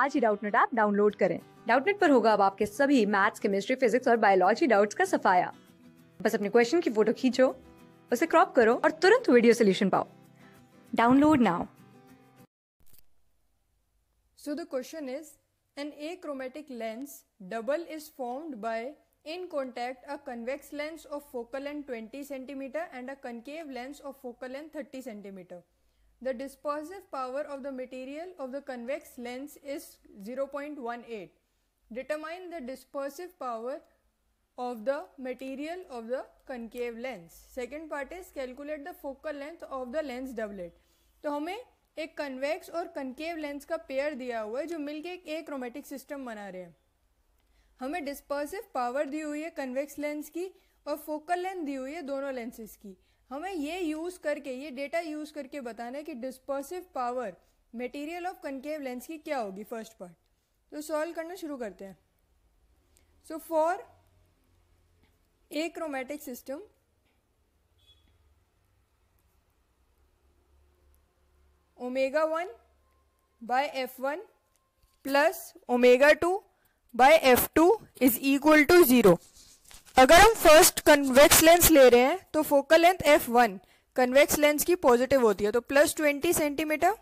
आज ही Doubtnut app download करें डाउटनेट पर होगा अब आपके सभी मैथ्स केमिस्ट्री फिजिक्स और बायोलॉजी डाउट्स का सफाया बस अपने क्वेश्चन की फोटो खींचो उसे क्रॉप करो और तुरंत वीडियो सोल्यूशन पाओ download now so the question is an achromatic lens double is formed by in contact a convex lens of focal length 20 centimetre and a concave lens of focal length 30 centimetre the dispersive power of the material of the convex lens is 0.18. Determine the dispersive power of the material of the concave lens. Second part is calculate the focal length of the lens doublet. तो हमें एक convex और concave lens का pair दिया हुआ है जो मिलके एक एक क्रोमेटिक सिस्टम बना रहे हैं हमें डिस्पर्सिव पावर दी हुई है कन्वेक्स लेंस की और फोकल लेंथ दी हुई है दोनों लेंसेज की हमें ये यूज़ करके ये डेटा यूज़ करके बताना है कि dispersive power material of concave lens की क्या होगी फर्स्ट पार्ट तो सॉल्व करना शुरू करते हैं so for achromatic system omega one by F one plus omega two by F two is equal to zero अगर हम फर्स्ट कन्वेक्स लेंस ले रहे हैं तो focal length F one convex lens की पॉजिटिव होती है तो plus twenty centimetre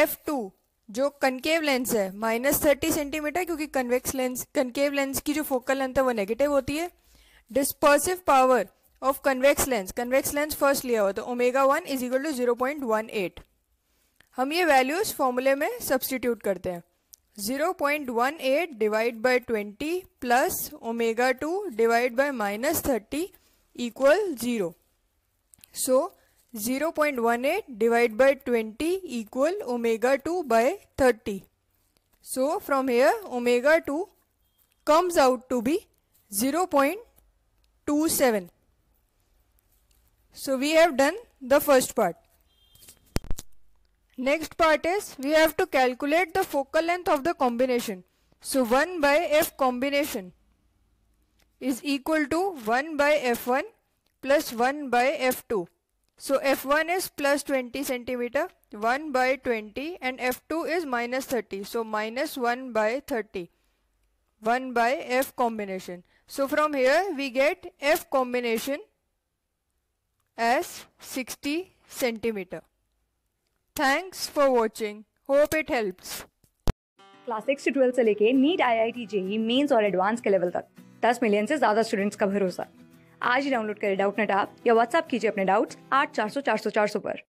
F two जो कनकेव लेंस है माइनस थर्टी सेंटीमीटर क्योंकि कन्वेक्स लेंस कनकेव लेंस की जो फोकल लेंथ है वो नेगेटिव होती है dispersive power of convex lens convex lens first लिया हुआ तो omega one is equal to zero point one eight हम ये वैल्यूज फॉर्मूले में सब्सटीट्यूट करते हैं 0.18 divided by 20 plus omega 2 divided by minus 30 equal 0. So 0.18 divided by 20 equal omega 2 by 30. So from here omega 2 comes out to be 0.27. So we have done the first part. Next part is we have to calculate the focal length of the combination. So 1 by f combination is equal to 1 by f1 plus 1 by f2. So f1 is plus 20 centimeter 1 by 20 and f2 is minus 30. So minus 1 by 30 1 by f combination. So from here we get f combination as 60 centimeter. Thanks for watching hope it helps class six से twelfth से लेके NEET I I T JEE mains और advance के level तक दस million से ज्यादा students का भरोसा आज ही डाउनलोड करें डाउट नेट आप या व्हाट्सअप कीजिए अपने डाउट्स आठ चार सौ चार सौ चार सौ पर